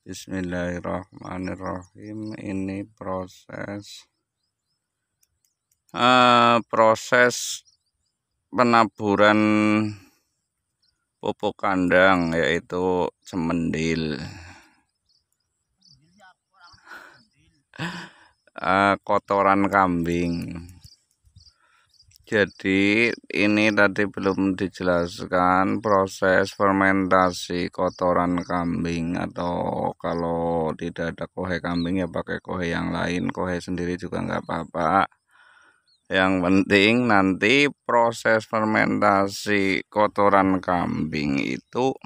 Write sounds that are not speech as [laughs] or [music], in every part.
Bismillahirrahmanirrahim ini proses uh, proses penaburan pupuk kandang yaitu cemendil uh, kotoran kambing jadi ini tadi belum dijelaskan proses fermentasi kotoran kambing atau kalau tidak ada kohe kambing ya pakai kohe yang lain kohe sendiri juga nggak apa-apa yang penting nanti proses fermentasi kotoran kambing itu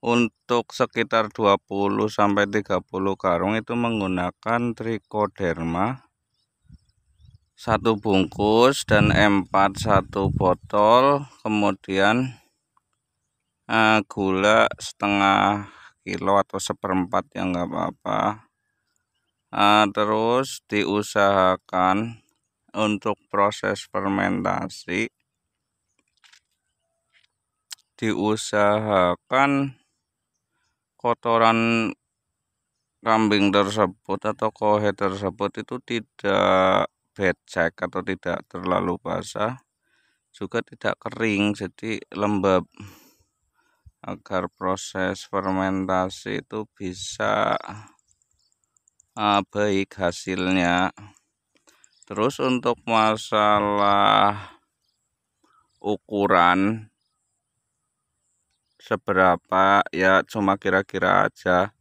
untuk sekitar 20 30 karung itu menggunakan Trichoderma satu bungkus dan empat satu botol kemudian uh, gula setengah kilo atau seperempat ya nggak apa-apa uh, terus diusahakan untuk proses fermentasi diusahakan kotoran kambing tersebut atau kohe tersebut itu tidak becek atau tidak terlalu basah juga tidak kering jadi lembab agar proses fermentasi itu bisa uh, baik hasilnya terus untuk masalah ukuran seberapa ya cuma kira-kira aja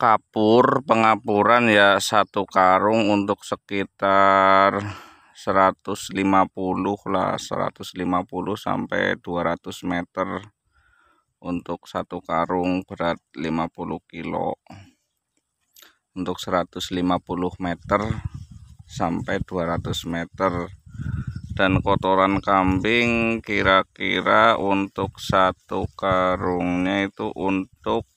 kapur pengapuran ya satu karung untuk sekitar 150 lah 150 sampai 200 meter untuk satu karung berat 50 kilo untuk 150 meter sampai 200 meter dan kotoran kambing kira-kira untuk satu karungnya itu untuk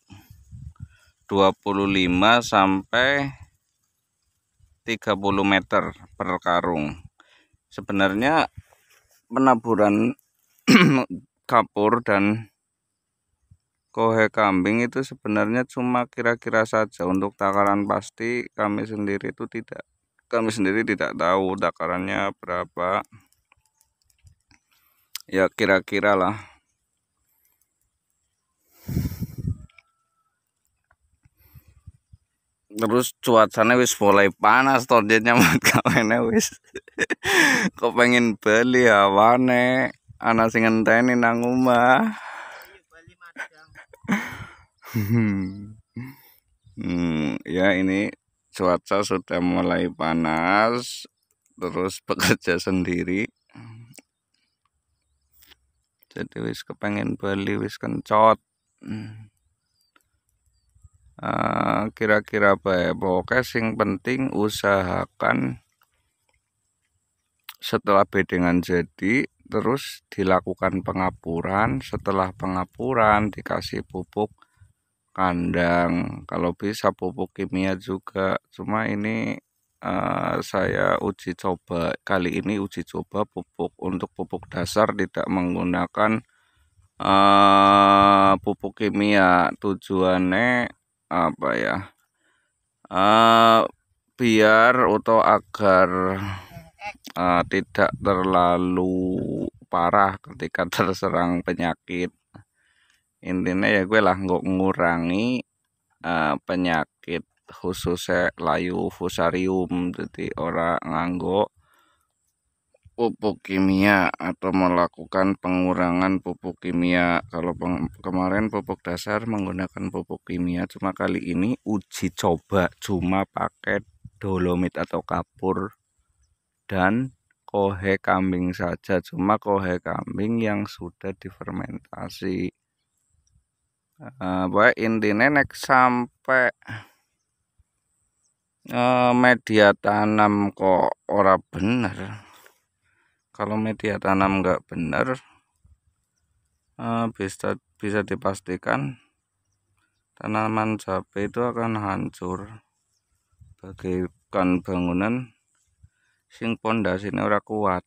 25 sampai 30 meter per karung sebenarnya penaburan [clears throat] kapur dan kohe kambing itu sebenarnya cuma kira-kira saja untuk takaran pasti kami sendiri itu tidak kami sendiri tidak tahu takarannya berapa ya kira-kira lah terus cuacanya wis mulai panas toh buat nyaman [laughs] wis wis pengen beli hawane anak sing ngenteni nang omah hmm, ya ini cuaca sudah mulai panas terus bekerja sendiri jadi wis kepengen beli wis kencot hmm. Eh, kira-kira uh, apa ya pokoknya sing penting usahakan setelah bedengan jadi terus dilakukan pengapuran setelah pengapuran dikasih pupuk kandang kalau bisa pupuk kimia juga cuma ini uh, saya uji coba kali ini uji coba pupuk untuk pupuk dasar tidak menggunakan uh, pupuk kimia tujuannya apa ya uh, biar atau agar uh, tidak terlalu parah ketika [laughs] terserang penyakit intinya ya gue lah nggak ngurangi uh, penyakit khususnya layu fusarium jadi orang nganggo pupuk kimia atau melakukan pengurangan pupuk kimia. Kalau kemarin pupuk dasar menggunakan pupuk kimia, cuma kali ini uji coba cuma pakai dolomit atau kapur dan kohe kambing saja, cuma kohe kambing yang sudah difermentasi. Uh, baik nenek nenek sampai media tanam kok ora bener kalau media tanam nggak benar eh, bisa bisa dipastikan tanaman cabe itu akan hancur bagaikan bangunan sing pondasi ini ora kuat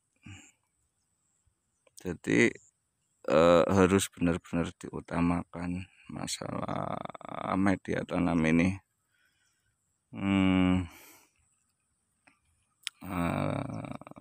jadi eh, harus benar-benar diutamakan masalah media tanam ini hmm, eh,